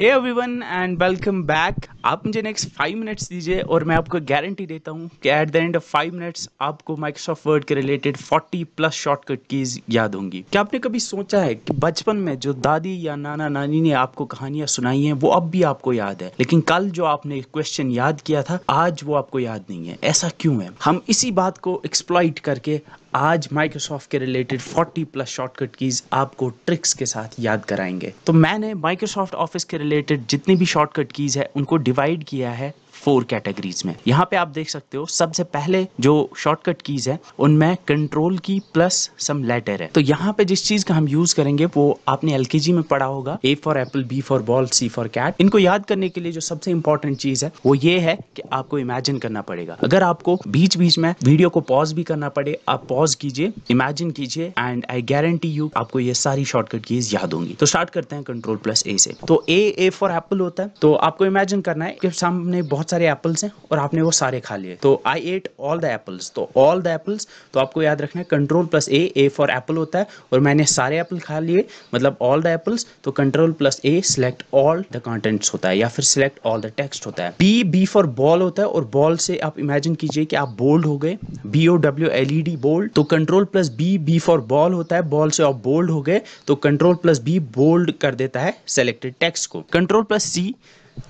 hey everyone and welcome back आप मुझे next five minutes दीजिए और मैं आपको गारंटी देता हूँ कि at the end of five minutes आपको माइक्रोसॉफ्ट वर्ड के related forty plus shortcut keys याद होंगी क्या आपने कभी सोचा है कि बचपन में जो दादी या नाना नानी ने आपको कहानियां सुनाई हैं वो अब भी आपको याद है लेकिन कल जो आपने क्वेश्चन याद किया था आज वो आपको याद नहीं है ऐसा क्यों है हम इसी बात को एक्सप्लॉइट करके आज माइक्रोसॉफ्ट के रिलेटेड 40 प्लस शॉर्टकट कीज आपको ट्रिक्स के साथ याद कराएंगे तो मैंने माइक्रोसॉफ्ट ऑफिस के रिलेटेड जितनी भी शॉर्टकट कीज है उनको डिवाइड किया है फोर कैटेगरीज में यहाँ पे आप देख सकते हो सबसे पहले जो शॉर्टकट कीज है उनमें कंट्रोल की प्लस सम लेटर है तो यहाँ पे जिस चीज का हम यूज करेंगे वो आपने एल में पढ़ा होगा A for apple B for ball C for cat इनको याद करने के लिए जो सबसे इंपॉर्टेंट चीज है वो ये है कि आपको इमेजिन करना पड़ेगा अगर आपको बीच बीच में वीडियो को पॉज भी करना पड़े आप पॉज कीजिए इमेजिन कीजिए एंड आई गारंटी यू आपको ये सारी शॉर्टकट कीज याद होंगी तो स्टार्ट करते हैं कंट्रोल प्लस ए से तो ए ए फॉर एप्पल होता है तो आपको इमेजिन करना है कि सामने बहुत बहुत सारे एप्पल्स हैं और आपने वो सारे खा लिए तो I ate all the apples तो ऑल द एप्पल्स तो आपको याद रखना है control plus A A for apple होता है और मैंने सारे एप्पल खा लिए मतलब ऑल द एप्पल्स तो control plus A select all the contents होता है या फिर सिलेक्ट ऑल द टेक्स्ट होता है बी बी फॉर बॉल होता है और बॉल से आप इमेजिन कीजिए कि आप बोल्ड हो गए B O W L E D bold तो control plus B B for ball होता है बॉल से आप बोल्ड हो गए तो कंट्रोल प्लस बी बोल्ड कर देता है सेलेक्टेड टेक्स्ट को कंट्रोल प्लस सी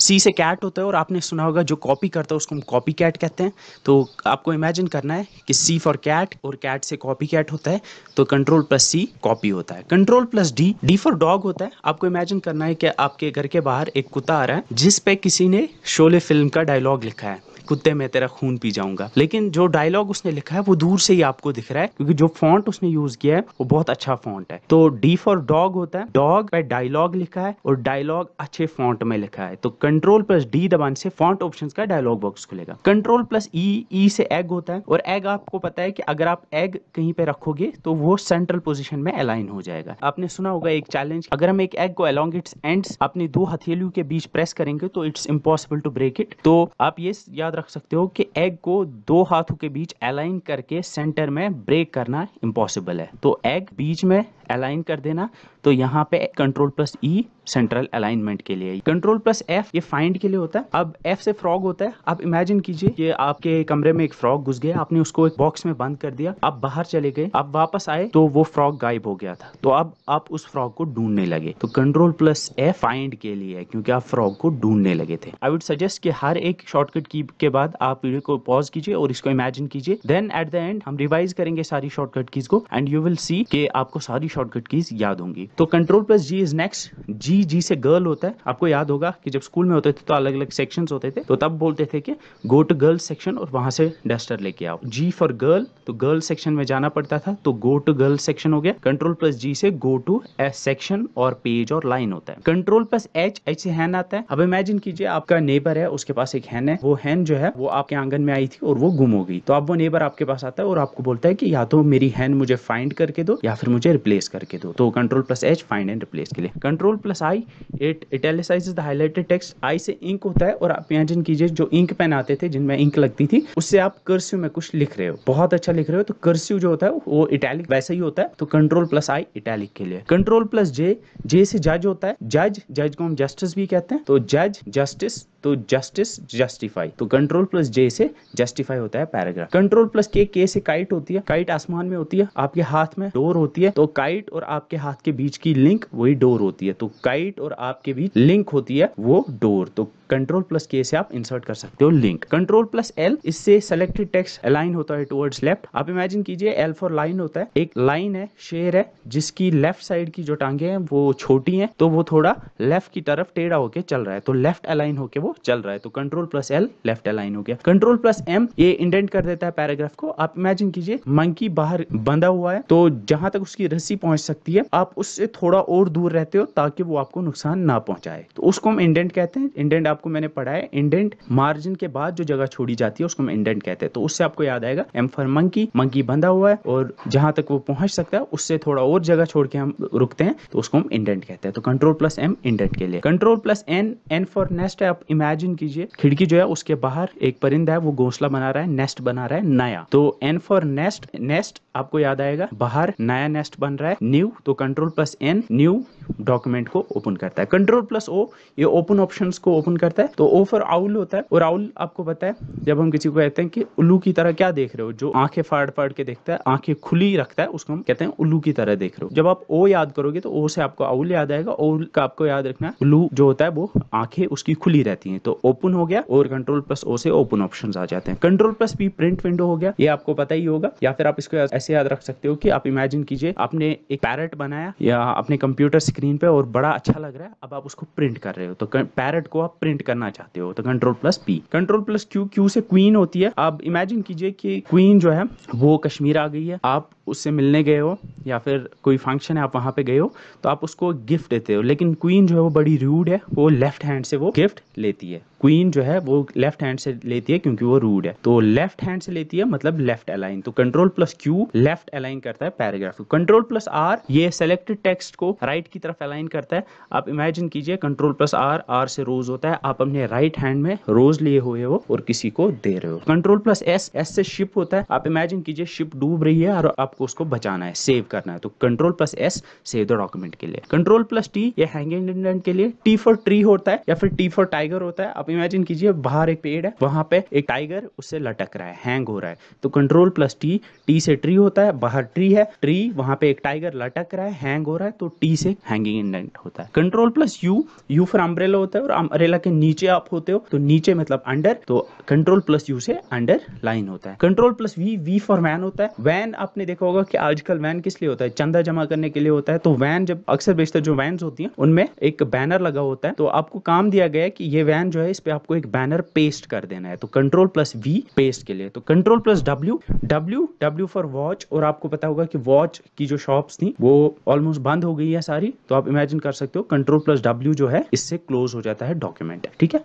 सी से कैट होता है और आपने सुना होगा जो कॉपी करता है उसको हम कॉपी कैट कहते हैं तो आपको इमेजिन करना है कि सी फॉर कैट और कैट से कॉपी कैट होता है तो कंट्रोल प्लस सी कॉपी होता है control plus D D for dog होता है आपको इमेजिन करना है कि आपके घर के बाहर एक कुत्ता आ रहा है जिस पे किसी ने शोले फिल्म का डायलॉग लिखा है कुत्ते में तेरा खून पी जाऊंगा लेकिन जो डायलॉग उसने लिखा है वो दूर से ही आपको दिख रहा है क्योंकि जो फॉन्ट उसने यूज किया है वो बहुत अच्छा फॉन्ट है तो डी फॉर डॉग होता है डॉग पे डायलॉग लिखा है और डायलॉग अच्छे फॉन्ट में लिखा है तो कंट्रोल प्लस डी दबाने से फॉन्ट ऑप्शन का डायलॉग बॉक्स खुलेगा कंट्रोल प्लस ई ई से एग होता है और एग आपको पता है कि अगर आप एग कहीं पे रखोगे तो वो सेंट्रल पोजिशन में अलाइन हो जाएगा आपने सुना होगा एक चैलेंज अगर हम एक एग को अलॉन्ग इट्स एंड अपनी दो हथेलियों के बीच प्रेस करेंगे तो it's impossible to break it तो आप ये याद रख सकते हो कि एग को दो हाथों के बीच अलाइन करके सेंटर में ब्रेक करना इम्पॉसिबल है तो एग बीच में अलाइन कर देना तो यहाँ पे control plus E central alignment के लिए कंट्रोल प्लस एफ ये फाइंड के लिए होता है अब एफ से फ्रॉग होता है आप इमेजिन कीजिए कि आपके कमरे में एक फ्रॉग घुस गया आपने उसको एक बॉक्स में बंद कर दिया आप बाहर चले गए आप वापस आए तो वो फ्रॉग गायब हो गया था तो अब आप उस फ्रॉग को ढूंढने लगे तो कंट्रोल प्लस एफ फाइंड के लिए है क्योंकि आप फ्रॉग को ढूंढने लगे थे आई वुड सजेस्ट कि हर एक शॉर्टकट की के बाद आप वीडियो को पॉज कीजिए और इसको इमेजिन कीजिए देन एट द एंड हम रिवाइज करेंगे सारी शॉर्टकट कीज को एंड यू विल सी के आपको सारी शॉर्टकट कीज याद होंगी तो control plus G is next G G G से गर्ल होता है आपको याद होगा कि जब स्कूल में होते थे तो अलग अलग सेक्शन होते थे तो तब बोलते थे कि गो टू गर्ल सेक्शन और वहां से डस्टर लेके आओ जी फॉर गर्ल तो गर्ल सेक्शन में जाना पड़ता था तो गो टू गर्ल सेक्शन हो गया कंट्रोल प्लस जी से गो टू एस सेक्शन और पेज और लाइन होता है कंट्रोल प्लस एच एच से हैन आता है अब इमेजिन कीजिए आपका नेबर है उसके पास एक हैन है वो हैन जो है वो आपके आंगन में आई थी और वो गुम हो गई तो अब वो नेबर आपके पास आता है और आपको बोलता है कि या तो मेरी हैन मुझे फाइंड करके दो या फिर मुझे रिप्लेस करके दो तो control plus H find and replace के लिए control plus I it italicize the highlighted text I से इंक होता है और आप इमेजिन कीजिए जो इंक पेन आते थे जिनमें इंक लगती थी उससे आप कर्स्यू में कुछ लिख रहे हो बहुत अच्छा लिख रहे हो तो कर्स्यू जो होता है वो इटैलिक वैसे ही होता है तो कंट्रोल प्लस आई इटैलिक के लिए कंट्रोल प्लस जे जे से जज होता है जज जज को हम जस्टिस भी कहते हैं तो जज जस्टिस तो जस्टिस जस्टिफाई तो कंट्रोल प्लस जे से जस्टिफाई होता है पैराग्राफ कंट्रोल प्लस के के से काइट होती है काइट आसमान में होती है आपके हाथ में डोर होती है तो काइट और आपके हाथ के बीच की लिंक वही डोर होती है तो काइट और आपके बीच लिंक होती है वो डोर तो कंट्रोल प्लस के से आप इंसर्ट कर सकते हो लिंक कंट्रोल प्लस एल इससे सेलेक्टेड टेक्स्ट अलाइन होता है टुवर्ड्स लेफ्ट आप इमेजिन कीजिए एल फॉर लाइन होता है एक लाइन है शेर है जिसकी लेफ्ट साइड की जो टांगे हैं वो छोटी हैं तो वो थोड़ा लेफ्ट की तरफ टेढ़ा होके चल रहा है तो लेफ्ट अलाइन होके वो वो चल रहा है तो control plus L left align हो गया कंट्रोल प्लस एम ये इंडेंट कर देता है पैराग्राफ को आप इमेजिन कीजिए मंकी बाहर बंधा हुआ है तो जहां तक उसकी रस्सी पहुंच सकती है आप उससे थोड़ा और दूर रहते हो ताकि वो आपको नुकसान ना पहुंचाए तो उसको हम इंडेंट कहते हैं इंडेंट आपको मैंने पढ़ा है इंडेंट मार्जिन के बाद जो जगह छोड़ी जाती है उसको हम इंडेंट कहते हैं तो उससे आपको याद आएगा एम फॉर मंकी मंकी बंधा हुआ है और जहां तक वो पहुंच सकता है उससे थोड़ा और जगह छोड़ के हम रुकते हैं तो उसको हम इंडेंट कहते हैं तो कंट्रोल प्लस एम इंडेंट के लिए control plus N N for next है इमेजिन कीजिए खिड़की जो है उसके बाहर एक परिंदा है वो घोंसला बना रहा है नेस्ट बना रहा है नया तो एन फॉर नेस्ट नेस्ट आपको याद आएगा बाहर नया नेस्ट बन रहा है न्यू तो control plus N new document को ओपन करता है कंट्रोल प्लस ओ ये ओपन ऑप्शन को ओपन करता है तो ओ फॉर आउल होता है और आउल आपको पता है जब हम किसी को कहते हैं कि उल्लू की तरह क्या देख रहे हो जो आंखें फाड़ फाड़ के देखता है आंखें खुली रखता है उसको हम कहते हैं उल्लू की तरह देख रहे हो जब आप ओ याद करोगे तो ओ से आपको आउल याद आएगा ओल का आपको याद रखना है उल्लू जो होता है वो आंखें उसकी खुली रहती है जाती है तो ओपन हो गया और कंट्रोल प्लस ओ से ओपन ऑप्शन आ जाते हैं control plus P print window हो गया ये आपको पता ही होगा या फिर आप इसको ऐसे याद रख सकते हो कि आप इमेजिन कीजिए आपने एक पैरट बनाया या अपने कंप्यूटर स्क्रीन पे और बड़ा अच्छा लग रहा है अब आप उसको प्रिंट कर रहे हो तो पैरट को आप प्रिंट करना चाहते हो तो control plus P control plus Q Q से क्वीन होती है आप इमेजिन कीजिए कि क्वीन जो है वो कश्मीर आ गई है आप उससे मिलने गए हो या फिर कोई फंक्शन है आप वहाँ पे गए हो तो आप उसको गिफ्ट देते हो लेकिन क्वीन जो है वो बड़ी रूड है वो लेफ्ट हैंड से वो गिफ्ट लेती है क्वीन जो है वो लेफ्ट हैंड से लेती है क्योंकि वो रूड है तो लेफ्ट हैंड से लेती है मतलब लेफ्ट अलाइन तो control plus Q left align करता है पैराग्राफ को कंट्रोल प्लस आर ये सेलेक्टेड टेक्स्ट को राइट की तरफ अलाइन करता है आप इमेजिन कीजिए कंट्रोल प्लस आर आर से रोज होता है आप अपने राइट हैंड में रोज लिए हुए हो और किसी को दे रहे हो कंट्रोल प्लस एस एस से शिप होता है आप इमेजिन कीजिए शिप डूब रही है और आप आपको उसको बचाना है सेव करना है तो control plus S save the document के लिए कंट्रोल प्लस टी ये हैंगिंग इंडेंट के लिए टी फॉर ट्री होता है या फिर टी फॉर टाइगर होता है आप इमेजिन कीजिए बाहर एक पेड़ है वहां पे एक टाइगर उससे लटक रहा है हैंग हो रहा है तो कंट्रोल प्लस टी टी से ट्री होता है बाहर ट्री है ट्री वहां पे एक टाइगर लटक रहा है हैंग हो रहा है तो टी से हैंगिंग इंडेंट होता है control plus U U for umbrella होता है और अम्ब्रेला के नीचे आप होते हो तो नीचे मतलब अंडर तो कंट्रोल प्लस यू से अंडर लाइन होता है control plus V V for van होता है वैन आपने देखो होगा कि आजकल वैन किस लिए होता है चंदा जमा करने के लिए होता है तो वैन जब अक्सर बेचते जो वैन होती है उनमें एक बैनर लगा होता है तो आपको काम दिया गया है कि ये वैन जो है इस पे आपको एक बैनर पेस्ट कर देना है तो कंट्रोल प्लस वी पेस्ट के लिए तो control plus W W W for watch और आपको पता होगा कि वॉच की जो शॉप्स थी वो ऑलमोस्ट बंद हो गई है सारी तो आप इमेजिन कर सकते हो कंट्रोल प्लस डब्ल्यू जो है इससे क्लोज हो जाता है डॉक्यूमेंट ठीक है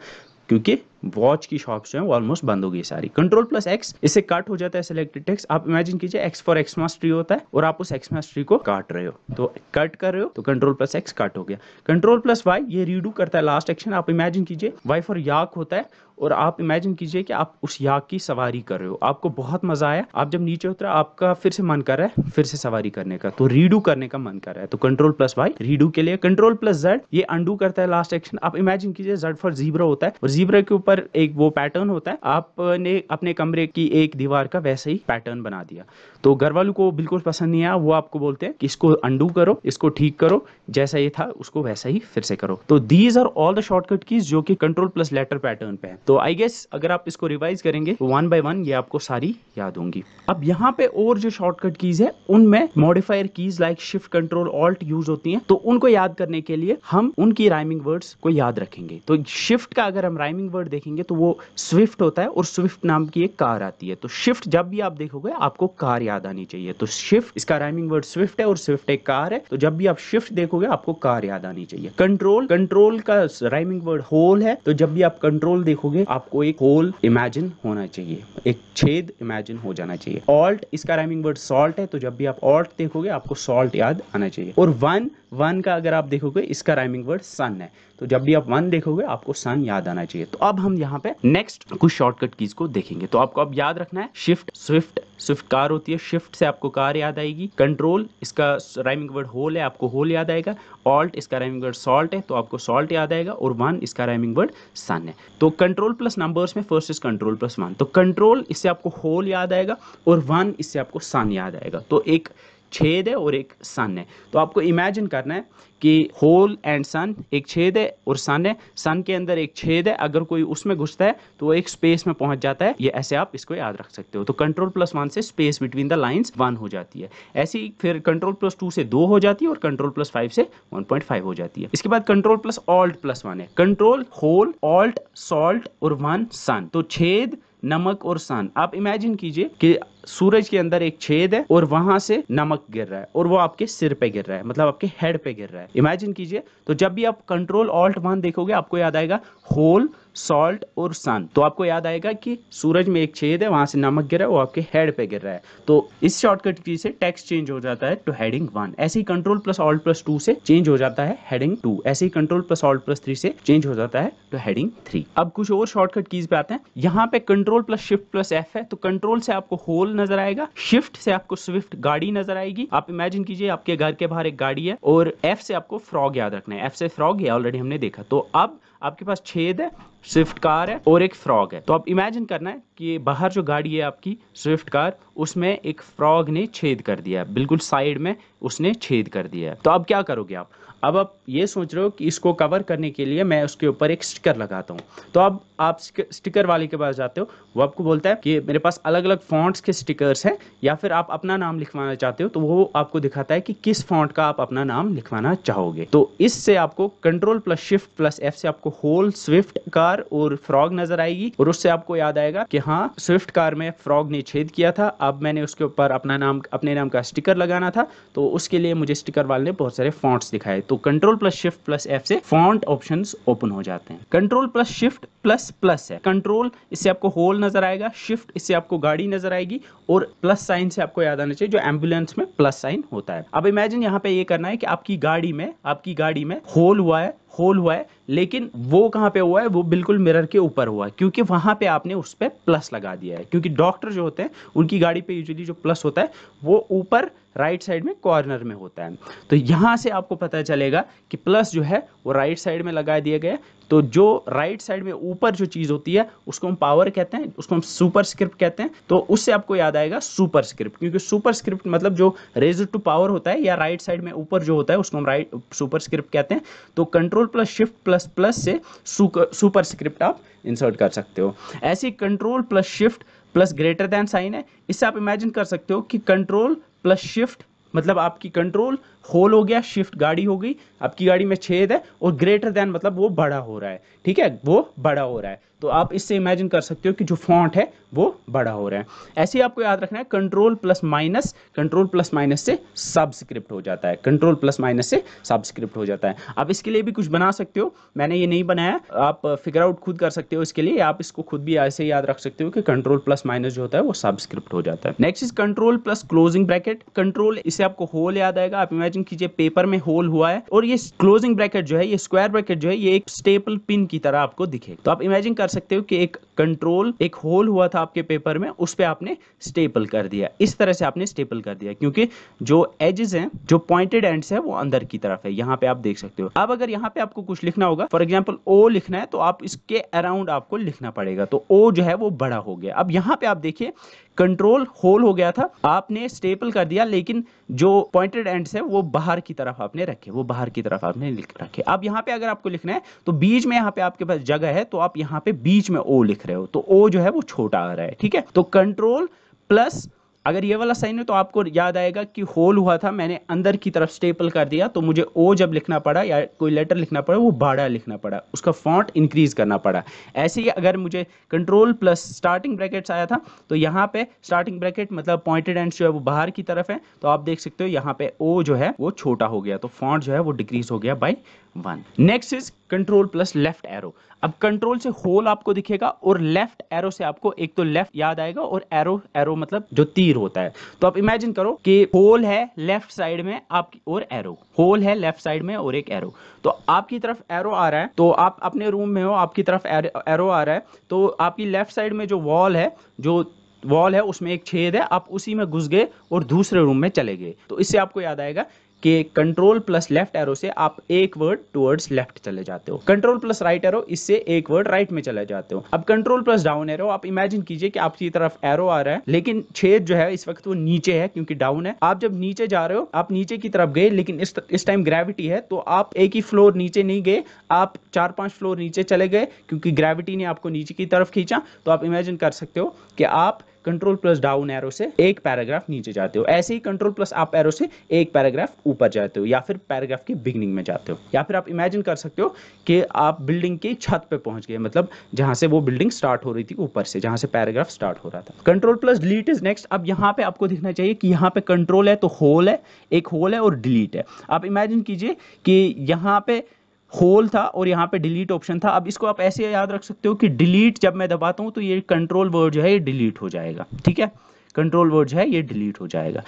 क्योंकि वॉच की शॉप्स जो है वो ऑलमोस्ट बंद हो गई सारी कंट्रोल प्लस एक्स इससे कट हो जाता है सिलेक्टेड टेक्स आप इमेजिन कीजिए एक्स फॉर एक्समास ट्री होता है और आप उस एक्समास ट्री को काट रहे हो तो कट कर रहे हो तो कंट्रोल प्लस एक्स कट हो गया कंट्रोल प्लस वाई ये रीडू करता है लास्ट एक्शन आप इमेजिन कीजिए वाई फॉर याक होता है और आप इमेजिन कीजिए कि आप उस याक की सवारी कर रहे हो आपको बहुत मजा आया आप जब नीचे उतरे आपका फिर से मन कर रहा है फिर से सवारी करने का तो रीडू करने का मन कर रहा है तो कंट्रोल प्लस वाई रीडू के लिए कंट्रोल प्लस जेड ये अंडू करता है लास्ट एक्शन आप इमेजिन कीजिए जेड फॉर जीब्रा होता है और जीब्रा के ऊपर पर एक वो पैटर्न होता है आपने अपने कमरे की एक दीवार का वैसे ही पैटर्न बना दिया तो घर वालों को बिल्कुल पसंद नहीं आया वो आपको बोलते हैं कि इसको अंडू करो इसको ठीक करो जैसा ये था उसको वैसा ही फिर से करो तो these are all the shortcut keys जो कि कंट्रोल प्लस लेटर पैटर्न पे है तो आई गेस अगर आप इसको रिवाइज करेंगे तो वन बाय वन ये आपको सारी याद होंगी अब यहाँ पे और जो शॉर्टकट कीज है उनमें modifier keys like shift control alt use होती है तो उनको याद करने के लिए हम उनकी राइमिंग वर्ड्स को याद रखेंगे तो शिफ्ट का अगर हम राइमिंग वर्ड देखें देखेंगे तो वो स्विफ्ट होता है और स्विफ्ट नाम की एक कार आती है तो शिफ्ट जब भी आप देखोगे आपको कार याद आनी चाहिए तो शिफ्ट इसका राइमिंग वर्ड स्विफ्ट है और स्विफ्ट एक कार है तो जब भी आप शिफ्ट देखोगे आपको कार याद आनी चाहिए कंट्रोल कंट्रोल का राइमिंग वर्ड होल है तो जब भी आप कंट्रोल देखोगे आपको एक होल इमेजिन होना चाहिए एक छेद इमेजिन हो जाना चाहिए ऑल्ट इसका राइमिंग वर्ड सॉल्ट है तो जब भी आप ऑल्ट देखोगे आपको सॉल्ट याद आना चाहिए और वन वन का अगर आप देखोगे इसका राइमिंग वर्ड सन है तो जब भी आप वन देखोगे आपको सन याद आना चाहिए तो अब हम यहाँ पे नेक्स्ट कुछ शॉर्टकट कीज को देखेंगे तो आपको अब याद रखना है शिफ्ट स्विफ्ट स्विफ्ट कार होती है शिफ्ट से आपको कार याद आएगी कंट्रोल इसका राइमिंग वर्ड होल है आपको होल याद आएगा ऑल्ट इसका राइमिंग वर्ड सॉल्ट है तो आपको सॉल्ट याद आएगा और वन इसका राइमिंग वर्ड सन है तो कंट्रोल प्लस नंबर्स में first is control plus one तो कंट्रोल इससे आपको होल याद आएगा और वन इससे आपको सन याद आएगा तो एक छेद है और एक सन है तो आपको इमेजिन करना है कि होल एंड सन एक छेद है और सन है सन के अंदर एक छेद है अगर कोई उसमें घुसता है तो वो एक स्पेस में पहुंच जाता है ये ऐसे आप इसको याद रख सकते हो तो कंट्रोल प्लस वन से space between the lines one हो जाती है ऐसी फिर कंट्रोल प्लस टू से दो हो जाती है और कंट्रोल प्लस फाइव से वन पॉइंट फाइव हो जाती है इसके बाद control plus alt plus one है कंट्रोल होल ऑल्ट सॉल्ट और वन सन तो छेद नमक और सन आप इमेजिन कीजिए कि सूरज के अंदर एक छेद है और वहां से नमक गिर रहा है और वो आपके सिर पे गिर रहा है मतलब आपके हेड पे गिर रहा है इमेजिन कीजिए तो जब भी आप कंट्रोल ऑल्ट वन देखोगे आपको याद आएगा होल सॉल्ट और सन तो आपको याद आएगा कि सूरज में एक छेद है वहां से नमक है वो आपके हेड पे गिर रहा है तो इस शॉर्टकट की से टेक्स्ट चेंज हो जाता है टू हेडिंग वन ऐसे ही control plus alt plus two से चेंज हो जाता है हेडिंग टू ऐसे ही control plus alt plus three से चेंज हो जाता है टू हेडिंग थ्री अब कुछ और शॉर्टकट कीज पे आते हैं यहाँ पे control plus shift plus F है तो कंट्रोल से आपको होल नजर आएगा शिफ्ट से आपको स्विफ्ट गाड़ी नजर आएगी आप इमेजिन कीजिए आपके घर के बाहर एक गाड़ी है और एफ से आपको फ्रॉग याद रखना है एफ से फ्रॉग ये ऑलरेडी हमने देखा तो अब आपके पास छेद है स्विफ्ट कार है और एक फ्रॉग है तो आप इमेजिन करना है कि बाहर जो गाड़ी है आपकी स्विफ्ट कार उसमें एक फ्रॉग ने छेद कर दिया है बिल्कुल साइड में उसने छेद कर दिया है तो अब क्या करोगे आप अब आप ये सोच रहे हो कि इसको कवर करने के लिए मैं उसके ऊपर एक स्टिकर लगाता हूँ तो अब आप स्टिकर वाले के पास जाते हो वो आपको बोलता है कि मेरे पास अलग अलग फॉन्ट्स के स्टिकर्स हैं या फिर आप अपना नाम लिखवाना चाहते हो तो वो आपको दिखाता है कि किस फॉन्ट का आप अपना नाम लिखवाना चाहोगे तो इससे आपको control plus shift plus F से आपको होल स्विफ्ट कार और फ्रॉग नजर आएगी और उससे आपको याद आएगा कि हाँ स्विफ्ट कार में फ्रॉग ने छेद किया था अब मैंने उसके ऊपर अपना नाम अपने नाम का स्टिकर लगाना था तो उसके लिए मुझे स्टिकर वाले ने बहुत सारे फॉन्ट्स दिखाए तो control plus shift plus F से फॉन्ट ऑप्शन ओपन हो जाते हैं control plus shift plus plus है कंट्रोल इससे आपको होल नजर आएगा शिफ्ट इससे आपको गाड़ी नजर आएगी और प्लस साइन से आपको याद आना चाहिए जो एम्बुलेंस में प्लस साइन होता है अब इमेजिन यहाँ पे ये करना है कि आपकी गाड़ी में आपकी गाड़ी में होल हुआ है होल हुआ है लेकिन वो कहाँ पे हुआ है वो बिल्कुल मिरर के ऊपर हुआ है क्योंकि वहाँ पे आपने उस पर प्लस लगा दिया है क्योंकि डॉक्टर जो होते हैं उनकी गाड़ी पे यूजुअली जो प्लस होता है वो ऊपर राइट साइड में कॉर्नर में होता है तो यहाँ से आपको पता चलेगा कि प्लस जो है वो राइट साइड में लगा दिया गया तो जो राइट साइड में ऊपर जो चीज़ होती है उसको हम पावर कहते हैं उसको हम सुपर स्क्रिप्ट कहते हैं तो उससे आपको याद आएगा सुपर स्क्रिप्ट क्योंकि सुपर स्क्रिप्ट मतलब जो रेज टू पावर होता है या राइट साइड में ऊपर जो होता है उसको हम राइट सुपर स्क्रिप्ट कहते हैं तो control control plus shift plus plus से सुपर स्क्रिप्ट आप इंसर्ट कर सकते हो ऐसे control plus shift plus greater than sign है इससे आप इमेजिन कर सकते हो कि कंट्रोल प्लस शिफ्ट मतलब आपकी कंट्रोल होल हो गया शिफ्ट गाड़ी हो गई अब की गाड़ी में छेद है और ग्रेटर देन मतलब वो बड़ा हो रहा है ठीक है वो बड़ा हो रहा है तो आप इससे इमेजिन कर सकते हो कि जो फॉन्ट है वो बड़ा हो रहा है ऐसे ही आपको याद रखना है control plus minus control plus minus से सबस्क्रिप्ट हो जाता है कंट्रोल प्लस माइनस से सबस्क्रिप्ट हो जाता है आप इसके लिए भी कुछ बना सकते हो मैंने ये नहीं बनाया आप फिगर आउट खुद कर सकते हो इसके लिए आप इसको खुद भी ऐसे याद रख सकते हो कि कंट्रोल प्लस माइनस जो होता है वो सबस्क्रिप्ट हो जाता है next is control plus closing bracket control इसे आपको होल याद आएगा आप इमेजिन इमेजिन कीजिए पेपर में होल हुआ है और ये क्लोजिंग ब्रैकेट जो है ये स्क्वायर ब्रैकेट जो है ये एक स्टेपल पिन की तरह आपको दिखे तो आप इमेजिन कर सकते हो कि एक कंट्रोल एक होल हुआ था आपके पेपर में उस पर आपने स्टेपल कर दिया इस तरह से आपने स्टेपल कर दिया क्योंकि जो एजेस हैं जो पॉइंटेड एंड्स है वो अंदर की तरफ है यहाँ पे आप देख सकते हो अब अगर यहाँ पे आपको कुछ लिखना होगा फॉर एग्जाम्पल ओ लिखना है तो आप इसके अराउंड आपको लिखना पड़ेगा तो ओ जो है वो बड़ा हो गया अब यहाँ पे आप देखिए कंट्रोल होल हो गया था आपने स्टेपल कर दिया लेकिन जो पॉइंटेड एंड्स है वो बाहर की तरफ आपने रखे वो बाहर की तरफ आपने लिख रखे अब यहाँ पे अगर आपको लिखना है तो बीच में यहाँ पे आपके पास जगह है तो आप यहाँ पे बीच में ओ लिख रहे हो तो ओ जो है वो छोटा आ रहा है ठीक है तो कंट्रोल प्लस अगर ये वाला साइन है तो आपको याद आएगा कि होल हुआ था मैंने अंदर की तरफ स्टेपल कर दिया तो मुझे ओ जब लिखना पड़ा या कोई लेटर लिखना पड़ा वो बाड़ा लिखना पड़ा उसका फॉन्ट इंक्रीज करना पड़ा ऐसे ही अगर मुझे कंट्रोल प्लस स्टार्टिंग ब्रैकेट्स आया था तो यहाँ पे स्टार्टिंग ब्रैकेट मतलब पॉइंटेड एंड जो है वो बाहर की तरफ है तो आप देख सकते हो यहाँ पे ओ जो है वो छोटा हो गया तो फॉन्ट जो है वो डिक्रीज हो गया by one next is control plus left arrow अब कंट्रोल से होल आपको दिखेगा और लेफ्ट एरो से आपको एक तो लेफ्ट याद आएगा और एरो एरो मतलब जो तीर तीर होता है तो आप इमेजिन करो कि होल है लेफ्ट साइड में आपकी और एरो होल है लेफ्ट साइड में और एक एरो तो आपकी तरफ एरो आ रहा है तो आप अपने रूम में हो आपकी तरफ एरो आ रहा है तो आपकी लेफ्ट साइड में जो वॉल है जो वॉल है उसमें एक छेद है आप उसी में घुस गए और दूसरे रूम में चले गए तो इससे आपको याद आएगा कि कंट्रोल प्लस लेफ्ट एरो से आप एक वर्ड टूवर्ड्स लेफ्ट चले जाते हो कंट्रोल प्लस राइट एरो इससे एक वर्ड राइट में चले जाते हो अब कंट्रोल प्लस डाउन एरो आप इमेजिन कीजिए कि आपकी तरफ एरो आ रहा है लेकिन छेद जो है इस वक्त वो नीचे है क्योंकि डाउन है आप जब नीचे जा रहे हो आप नीचे की तरफ गए लेकिन इस टाइम ग्रेविटी है तो आप एक ही फ्लोर नीचे नहीं गए आप चार पांच फ्लोर नीचे चले गए क्योंकि ग्रेविटी ने आपको नीचे की तरफ खींचा तो आप इमेजिन कर सकते हो कि आप कंट्रोल प्लस डाउन एरो से एक पैराग्राफ नीचे जाते हो ऐसे ही कंट्रोल प्लस अप एरो से एक पैराग्राफ ऊपर जाते हो या फिर पैराग्राफ की बिगनिंग में जाते हो या फिर आप इमेजिन कर सकते हो कि आप बिल्डिंग की छत पे पहुंच गए मतलब जहां से वो बिल्डिंग स्टार्ट हो रही थी ऊपर से जहां से पैराग्राफ स्टार्ट हो रहा था control plus delete is next अब यहाँ पे आपको देखना चाहिए कि यहाँ पे कंट्रोल है तो होल है एक होल है और डिलीट है आप इमेजिन कीजिए कि यहाँ पे होल था और यहाँ पे डिलीट ऑप्शन था अब इसको आप ऐसे याद रख सकते हो कि डिलीट जब मैं दबाता हूँ तो ये कंट्रोल वर्ड जो है ये डिलीट हो जाएगा ठीक है कंट्रोल वर्ड जो है ये डिलीट हो जाएगा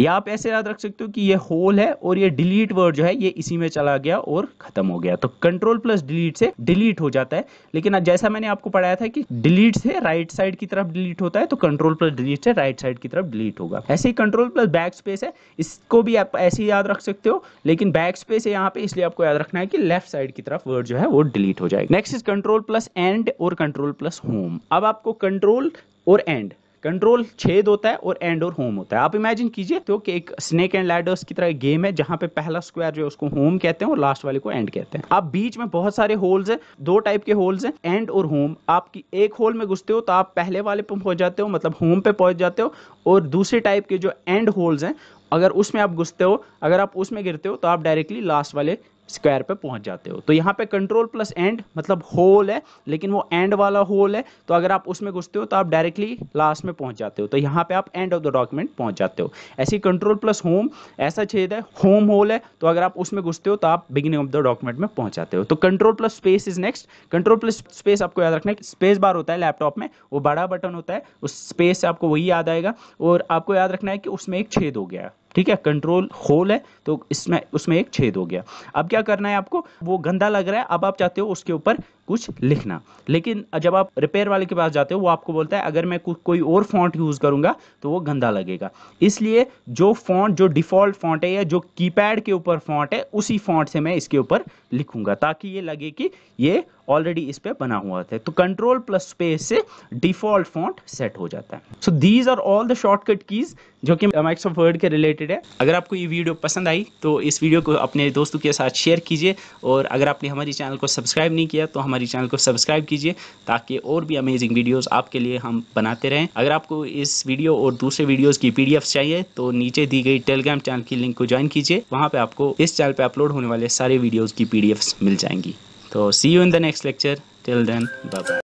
या आप ऐसे याद रख सकते हो कि ये होल है और ये डिलीट वर्ड जो है ये इसी में चला गया और खत्म हो गया तो कंट्रोल प्लस डिलीट से डिलीट हो जाता है लेकिन जैसा मैंने आपको पढ़ाया था कि डिलीट से राइट साइड की तरफ डिलीट होता है तो कंट्रोल प्लस डिलीट से राइट साइड की तरफ डिलीट होगा ऐसे ही कंट्रोल प्लस बैक स्पेस है इसको भी आप ऐसे ही याद रख सकते हो लेकिन बैक स्पेस है यहाँ पे इसलिए आपको याद रखना है कि लेफ्ट साइड की तरफ वर्ड जो है वो डिलीट हो जाएगा next is control plus end और कंट्रोल प्लस होम अब आपको कंट्रोल और एंड कंट्रोल छेद होता है और एंड और होम होता है आप इमेजिन कीजिए तो कि एक स्नेक एंड लैडर्स की तरह गेम है जहां पे पहला स्क्वायर जो है उसको होम कहते हैं और लास्ट वाले को एंड कहते हैं आप बीच में बहुत सारे होल्स हैं दो टाइप के होल्स हैं एंड और होम आपकी एक होल में घुसते हो तो आप पहले वाले पर पहुंच जाते हो मतलब होम पे पहुंच जाते हो और दूसरे टाइप के जो एंड होल्स हैं अगर उसमें आप घुसते हो अगर आप उसमें गिरते हो तो आप डायरेक्टली लास्ट वाले स्क्वायर पे पहुंच जाते हो तो यहाँ पे कंट्रोल प्लस एंड मतलब होल है लेकिन वो एंड वाला होल है तो अगर आप उसमें घुसते हो तो आप डायरेक्टली लास्ट में पहुंच जाते हो तो यहाँ पे आप एंड ऑफ द डॉक्यूमेंट पहुंच जाते हो ऐसे कंट्रोल प्लस होम ऐसा छेद है होम होल है तो अगर आप उसमें घुसते हो तो आप बिगिनिंग ऑफ द डॉक्यूमेंट में पहुंच जाते हो तो control plus space is next control plus space आपको याद रखना है स्पेस बार होता है लैपटॉप में वो बड़ा बटन होता है उस स्पेस से आपको वही याद आएगा और आपको याद रखना है कि उसमें एक छेद हो गया है ठीक है कंट्रोल होल है तो इसमें उसमें एक छेद हो गया अब क्या करना है आपको वो गंदा लग रहा है अब आप चाहते हो उसके ऊपर कुछ लिखना लेकिन जब आप रिपेयर वाले के पास जाते हो वो आपको बोलता है अगर मैं को, कोई और फॉन्ट यूज़ करूँगा तो वो गंदा लगेगा इसलिए जो फॉन्ट जो डिफ़ॉल्ट फॉन्ट है या जो कीपैड के ऊपर फॉन्ट है उसी फॉन्ट से मैं इसके ऊपर लिखूंगा ताकि ये लगे कि ये ऑलरेडी इस पर बना हुआ था तो कंट्रोल प्लस स्पेस से डिफॉल्ट फॉन्ट सेट हो जाता है so these are all the shortcut keys जो कि माइक्रोसॉफ्ट वर्ड के रिलेटेड है अगर आपको ये वीडियो पसंद आई तो इस वीडियो को अपने दोस्तों के साथ शेयर कीजिए और अगर आपने हमारे चैनल को सब्सक्राइब नहीं किया तो हमारे हमारे चैनल को सब्सक्राइब कीजिए ताकि और भी अमेजिंग वीडियोस आपके लिए हम बनाते रहें अगर आपको इस वीडियो और दूसरे वीडियोस की पीडीएफ चाहिए तो नीचे दी गई टेलीग्राम चैनल की लिंक को ज्वाइन कीजिए वहाँ पर आपको इस चैनल पर अपलोड होने वाले सारे वीडियोज़ की पी मिल जाएंगी तो see you in the next lecture till then bye